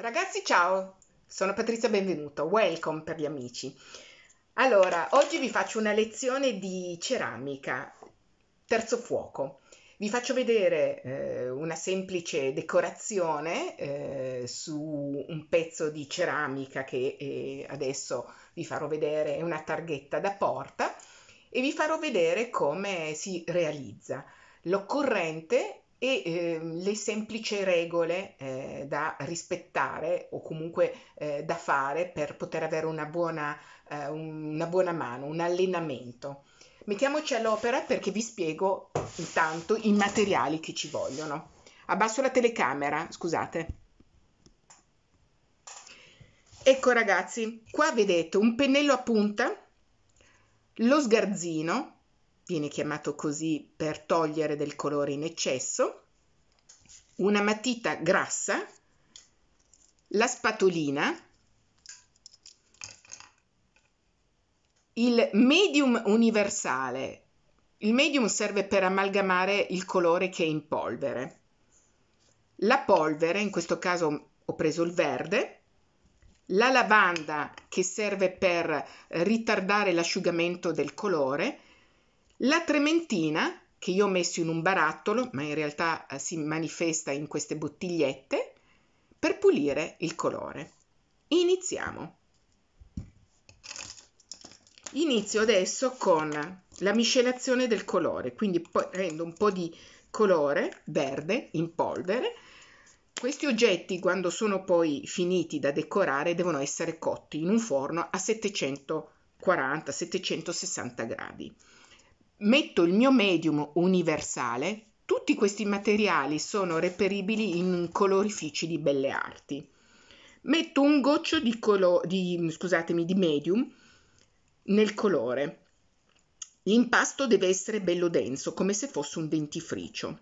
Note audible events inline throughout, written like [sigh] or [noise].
Ragazzi, ciao! Sono Patrizia Benvenuto, welcome per gli amici. Allora, oggi vi faccio una lezione di ceramica, terzo fuoco. Vi faccio vedere eh, una semplice decorazione eh, su un pezzo di ceramica che eh, adesso vi farò vedere, è una targhetta da porta e vi farò vedere come si realizza. L'occorrente e eh, le semplici regole eh, da rispettare o comunque eh, da fare per poter avere una buona, eh, una buona mano, un allenamento. Mettiamoci all'opera perché vi spiego intanto i materiali che ci vogliono. Abbasso la telecamera, scusate. Ecco ragazzi, qua vedete un pennello a punta, lo sgarzino, viene chiamato così per togliere del colore in eccesso, una matita grassa, la spatolina, il medium universale. Il medium serve per amalgamare il colore che è in polvere. La polvere, in questo caso ho preso il verde, la lavanda che serve per ritardare l'asciugamento del colore la trementina, che io ho messo in un barattolo, ma in realtà eh, si manifesta in queste bottigliette, per pulire il colore. Iniziamo. Inizio adesso con la miscelazione del colore, quindi prendo un po' di colore verde in polvere. Questi oggetti, quando sono poi finiti da decorare, devono essere cotti in un forno a 740-760 gradi metto il mio medium universale, tutti questi materiali sono reperibili in colorifici di belle arti. Metto un goccio di, colo- di, di medium nel colore. L'impasto deve essere bello denso, come se fosse un dentifricio.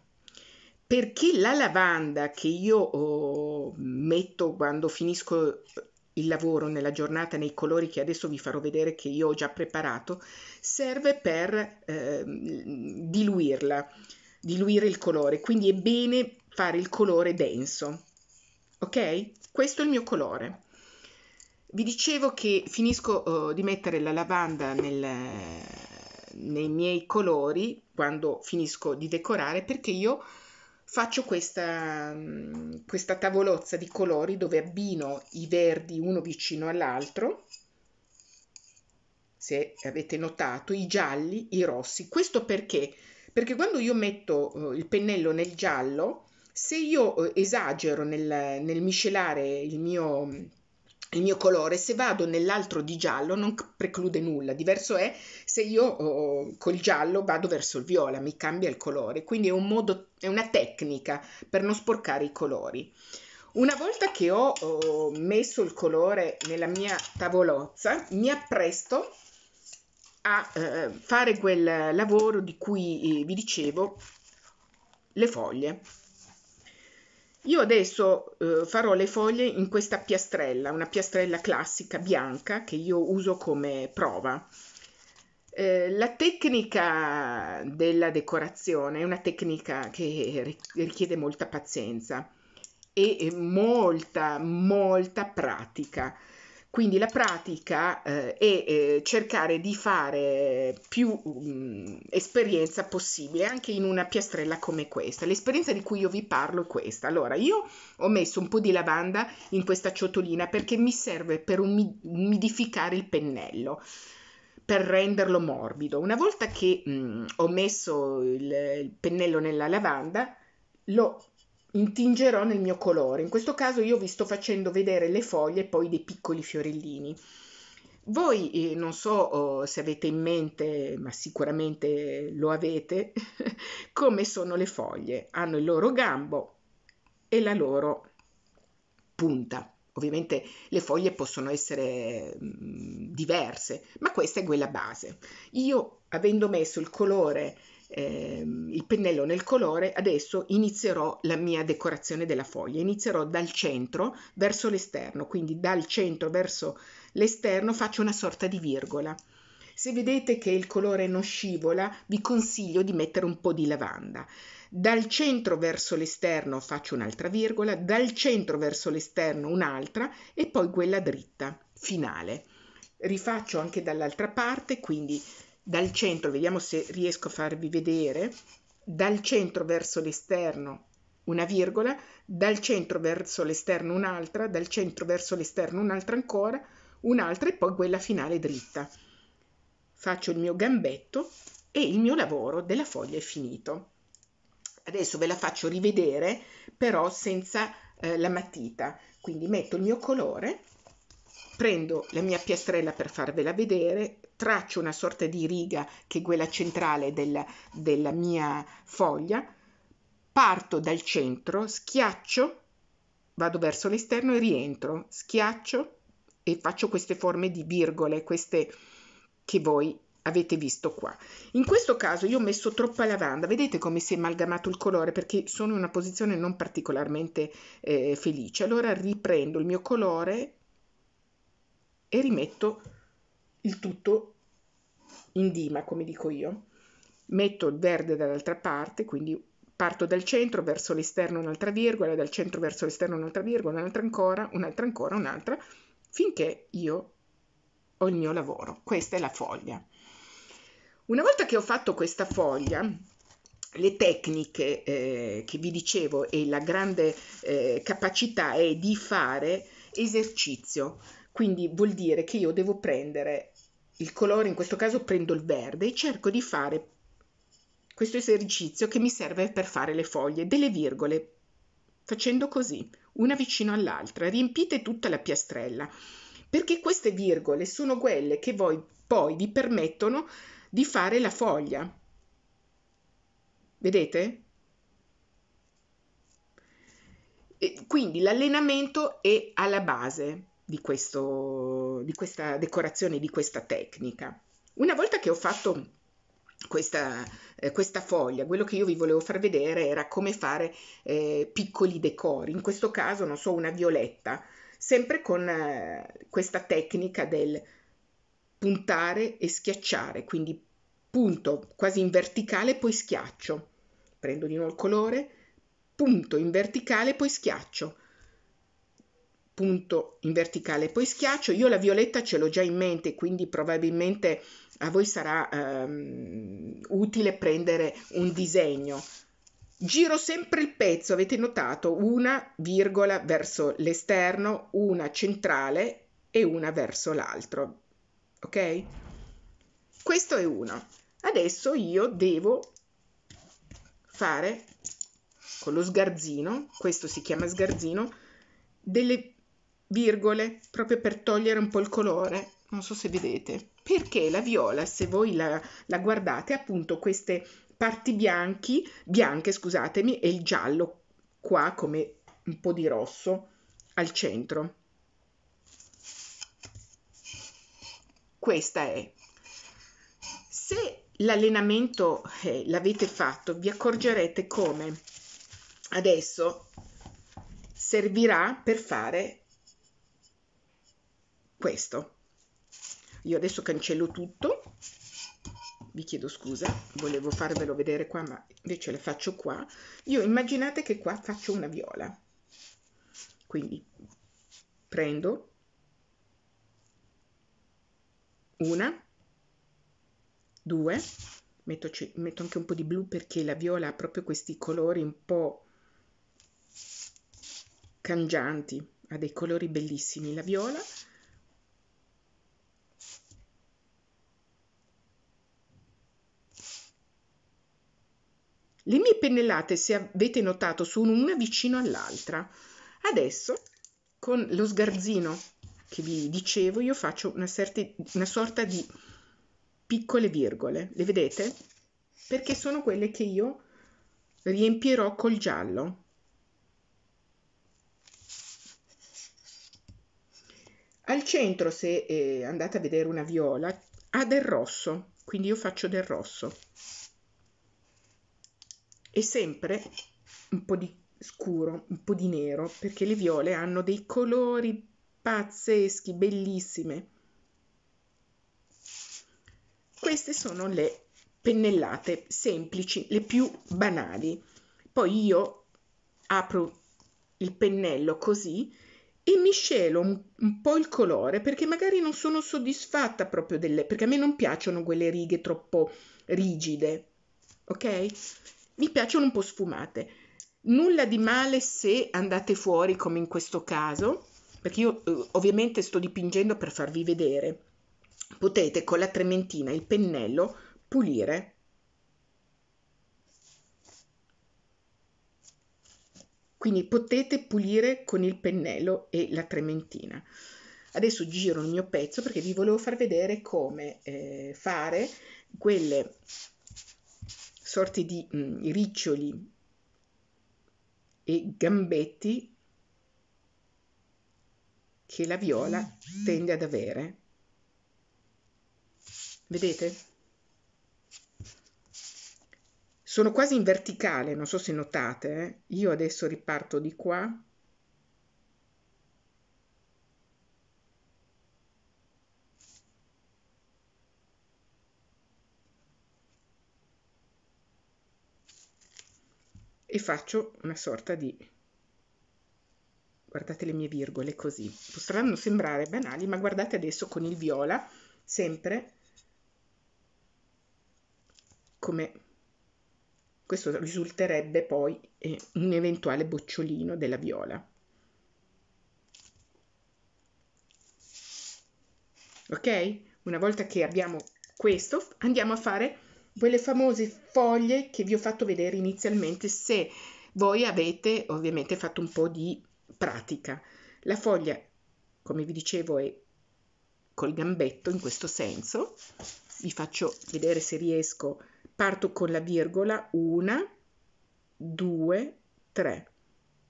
Perché la lavanda che io oh, metto quando finisco il lavoro nella giornata nei colori che adesso vi farò vedere che io ho già preparato, serve per eh, diluirla, diluire il colore, quindi è bene fare il colore denso. Ok? Questo è il mio colore. Vi dicevo che finisco oh, di mettere la lavanda nel, nei miei colori quando finisco di decorare perché io faccio questa, mm, questa tavolozza di colori dove abbino i verdi uno vicino all'altro se avete notato i gialli i rossi questo perché perché quando io metto eh, il pennello nel giallo se io eh, esagero nel, nel miscelare il mio mm, il mio colore, se vado nell'altro di giallo non preclude nulla, diverso è se io oh, oh, col giallo vado verso il viola, mi cambia il colore, quindi è, un modo, è una tecnica per non sporcare i colori. Una volta che ho oh, messo il colore nella mia tavolozza, mi appresto a eh, fare quel lavoro di cui eh, vi dicevo, le foglie. Io adesso eh, farò le foglie in questa piastrella, una piastrella classica bianca che io uso come prova. Eh, la tecnica della decorazione è una tecnica che richiede molta pazienza e molta, molta pratica. Quindi la pratica eh, è eh, cercare di fare più um, esperienza possibile anche in una piastrella come questa. L'esperienza di cui io vi parlo è questa. Allora, io ho messo un po' di lavanda in questa ciotolina perché mi serve per umidificare il pennello per renderlo morbido. Una volta che mh, mm, ho messo il, il pennello nella lavanda, lo intingerò nel mio colore. In questo caso io vi sto facendo vedere le foglie e poi dei piccoli fiorellini. Voi eh, non so oh, se avete in mente, ma sicuramente lo avete, [laughs] come sono le foglie. Hanno il loro gambo e la loro punta. Ovviamente le foglie possono essere mh, mm, diverse, ma questa è quella base. Io avendo messo il colore ehm, il pennello nel colore, adesso inizierò la mia decorazione della foglia. Inizierò dal centro verso l'esterno, quindi dal centro verso l'esterno faccio una sorta di virgola. Se vedete che il colore non scivola, vi consiglio di mettere un po' di lavanda. Dal centro verso l'esterno faccio un'altra virgola, dal centro verso l'esterno un'altra e poi quella dritta finale. Rifaccio anche dall'altra parte, quindi dal centro, vediamo se riesco a farvi vedere, dal centro verso l'esterno una virgola, dal centro verso l'esterno un'altra, dal centro verso l'esterno un'altra ancora, un'altra e poi quella finale dritta. Faccio il mio gambetto e il mio lavoro della foglia è finito. Adesso ve la faccio rivedere però senza eh, la matita, quindi metto il mio colore prendo la mia piastrella per farvela vedere, traccio una sorta di riga che è quella centrale del, della mia foglia, parto dal centro, schiaccio, vado verso l'esterno e rientro, schiaccio e faccio queste forme di virgole, queste che voi avete visto qua. In questo caso io ho messo troppa lavanda, vedete come si è amalgamato il colore perché sono in una posizione non particolarmente eh, felice. Allora riprendo il mio colore e rimetto il tutto in dima, come dico io. Metto il verde dall'altra parte, quindi parto dal centro verso l'esterno un'altra virgola, dal centro verso l'esterno un'altra virgola, un'altra ancora, un'altra ancora, un'altra, finché io ho il mio lavoro. Questa è la foglia. Una volta che ho fatto questa foglia, le tecniche eh, che vi dicevo e la grande eh, capacità è di fare esercizio. Quindi vuol dire che io devo prendere il colore, in questo caso prendo il verde e cerco di fare questo esercizio che mi serve per fare le foglie, delle virgole, facendo così, una vicino all'altra, riempite tutta la piastrella, perché queste virgole sono quelle che voi poi vi permettono di fare la foglia. Vedete? E quindi l'allenamento è alla base di, questo, di questa decorazione, di questa tecnica. Una volta che ho fatto questa, eh, questa, foglia, quello che io vi volevo far vedere era come fare eh, piccoli decori, in questo caso non so una violetta, sempre con eh, questa tecnica del puntare e schiacciare, quindi punto quasi in verticale poi schiaccio, prendo di nuovo il colore, punto in verticale poi schiaccio, punto in verticale poi schiaccio io la violetta ce l'ho già in mente quindi probabilmente a voi sarà ehm, utile prendere un disegno giro sempre il pezzo avete notato una virgola verso l'esterno una centrale e una verso l'altro ok questo è uno adesso io devo fare con lo sgarzino questo si chiama sgarzino delle virgole, proprio per togliere un po' il colore, non so se vedete, perché la viola, se voi la, la guardate, appunto queste parti bianchi, bianche, scusatemi, e il giallo qua come un po' di rosso al centro. Questa è. Se l'allenamento eh, l'avete fatto, vi accorgerete come adesso servirà per fare questo. Io adesso cancello tutto, vi chiedo scusa, volevo farvelo vedere qua, ma invece la faccio qua. Io immaginate che qua faccio una viola. Quindi prendo una, due, metto, metto anche un po' di blu perché la viola ha proprio questi colori un po' cangianti, ha dei colori bellissimi la viola Le mie pennellate, se avete notato, sono una vicino all'altra. Adesso, con lo sgarzino che vi dicevo, io faccio una, certi, una sorta di piccole virgole. Le vedete? Perché sono quelle che io riempirò col giallo. Al centro, se eh, andate a vedere una viola, ha del rosso, quindi io faccio del rosso e sempre un po' di scuro, un po' di nero, perché le viole hanno dei colori pazzeschi, bellissime. Queste sono le pennellate semplici, le più banali. Poi io apro il pennello così e miscelo un, un, po' il colore perché magari non sono soddisfatta proprio delle perché a me non piacciono quelle righe troppo rigide. Ok? mi piacciono un po' sfumate. Nulla di male se andate fuori come in questo caso, perché io eh, ovviamente sto dipingendo per farvi vedere. Potete con la trementina e il pennello pulire. Quindi potete pulire con il pennello e la trementina. Adesso giro il mio pezzo perché vi volevo far vedere come eh, fare quelle sorti di mh, mm, riccioli e gambetti che la viola tende ad avere. Vedete? Sono quasi in verticale, non so se notate, eh? io adesso riparto di qua e faccio una sorta di guardate le mie virgole così potranno sembrare banali ma guardate adesso con il viola sempre come questo risulterebbe poi eh, un eventuale bocciolino della viola ok una volta che abbiamo questo andiamo a fare quelle famose foglie che vi ho fatto vedere inizialmente se voi avete ovviamente fatto un po' di pratica. La foglia, come vi dicevo, è col gambetto in questo senso. Vi faccio vedere se riesco. Parto con la virgola, una, due, tre.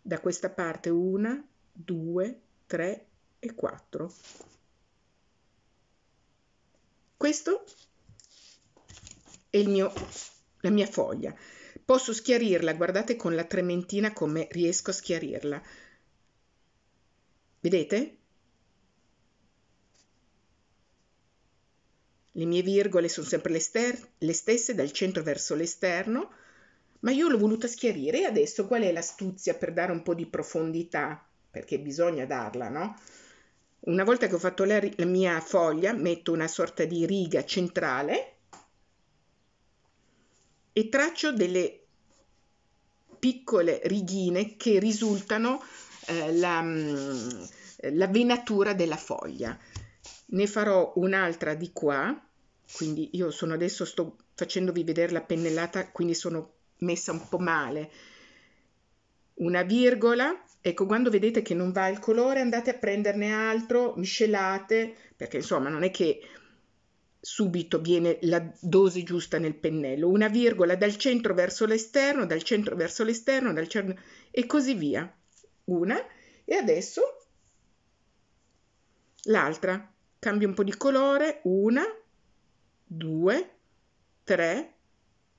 Da questa parte una, due, tre e quattro. Questo e mio, la mia foglia. Posso schiarirla, guardate con la trementina come riesco a schiarirla. Vedete? Le mie virgole sono sempre le, ster- le stesse dal centro verso l'esterno, ma io l'ho voluta schiarire e adesso qual è l'astuzia per dare un po' di profondità? Perché bisogna darla, no? Una volta che ho fatto la, la mia foglia, metto una sorta di riga centrale e traccio delle piccole righine che risultano eh, la, mm, la venatura della foglia. Ne farò un'altra di qua, quindi io sono adesso sto facendovi vedere la pennellata, quindi sono messa un po' male. Una virgola, ecco quando vedete che non va il colore andate a prenderne altro, miscelate, perché insomma non è che subito viene la dose giusta nel pennello, una virgola dal centro verso l'esterno, dal centro verso l'esterno, dal centro e così via. Una e adesso l'altra. Cambio un po' di colore, una, due, tre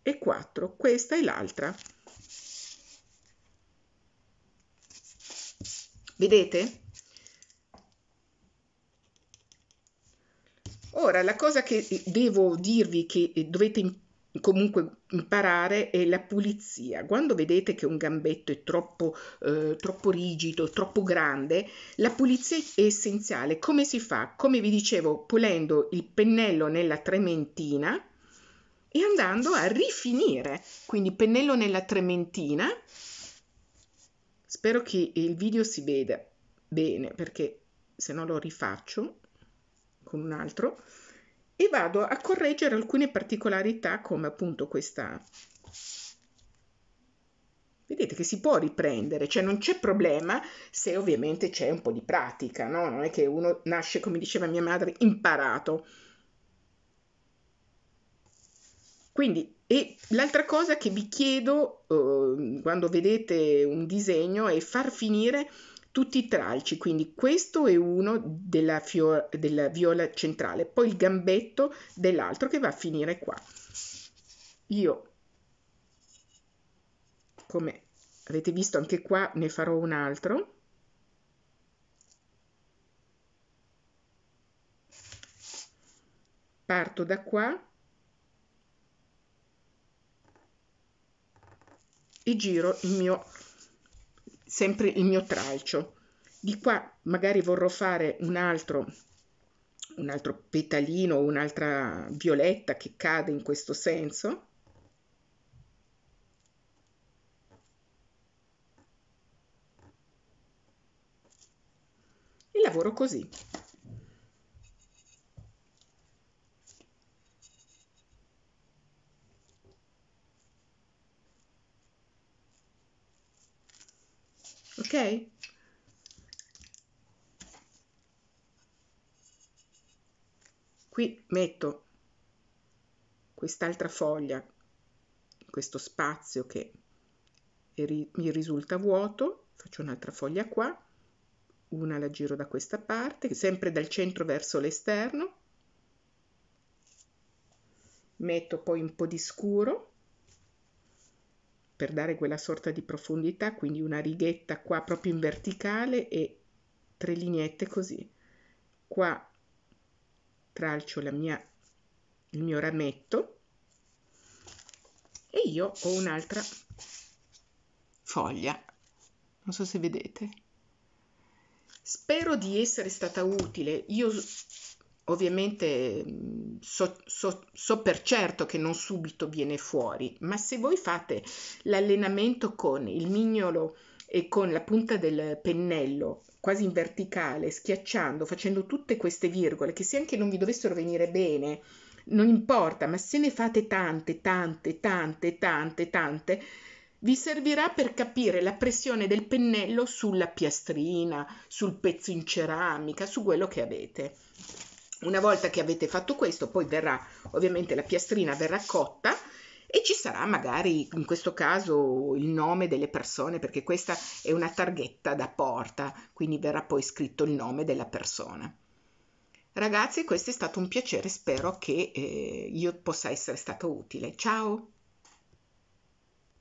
e quattro. Questa è l'altra. Vedete? Ora, la cosa che devo dirvi che eh, dovete comunque imparare è la pulizia. Quando vedete che un gambetto è troppo, eh, troppo rigido, troppo grande, la pulizia è essenziale. Come si fa? Come vi dicevo, pulendo il pennello nella trementina e andando a rifinire. Quindi pennello nella trementina. Spero che il video si veda bene perché se no lo rifaccio con un altro e vado a correggere alcune particolarità come appunto questa. Vedete che si può riprendere, cioè non c'è problema se ovviamente c'è un po' di pratica, no? Non è che uno nasce, come diceva mia madre, imparato. Quindi, e l'altra cosa che vi chiedo eh, quando vedete un disegno è far finire tutti i tralci, quindi questo è uno della, fior- della viola centrale, poi il gambetto dell'altro che va a finire qua. Io, come avete visto anche qua, ne farò un altro. Parto da qua e giro il mio sempre il mio tralcio. Di qua magari vorrò fare un altro, un altro petalino, un'altra violetta che cade in questo senso. E lavoro così. ok? Qui metto quest'altra foglia in questo spazio che mi risulta vuoto, faccio un'altra foglia qua, una la giro da questa parte, sempre dal centro verso l'esterno, metto poi un po' di scuro per dare quella sorta di profondità, quindi una righetta qua proprio in verticale e tre lineette così. Qua tralcio mia, il mio rametto e io ho un'altra foglia, non so se vedete. Spero di essere stata utile, io ovviamente so, so, so, per certo che non subito viene fuori, ma se voi fate l'allenamento con il mignolo e con la punta del pennello quasi in verticale, schiacciando, facendo tutte queste virgole, che se anche non vi dovessero venire bene, non importa, ma se ne fate tante, tante, tante, tante, tante, vi servirà per capire la pressione del pennello sulla piastrina, sul pezzo in ceramica, su quello che avete. Una volta che avete fatto questo, poi verrà ovviamente la piastrina verrà cotta e ci sarà magari in questo caso il nome delle persone perché questa è una targhetta da porta, quindi verrà poi scritto il nome della persona. Ragazzi, questo è stato un piacere, spero che eh, io possa essere stato utile. Ciao!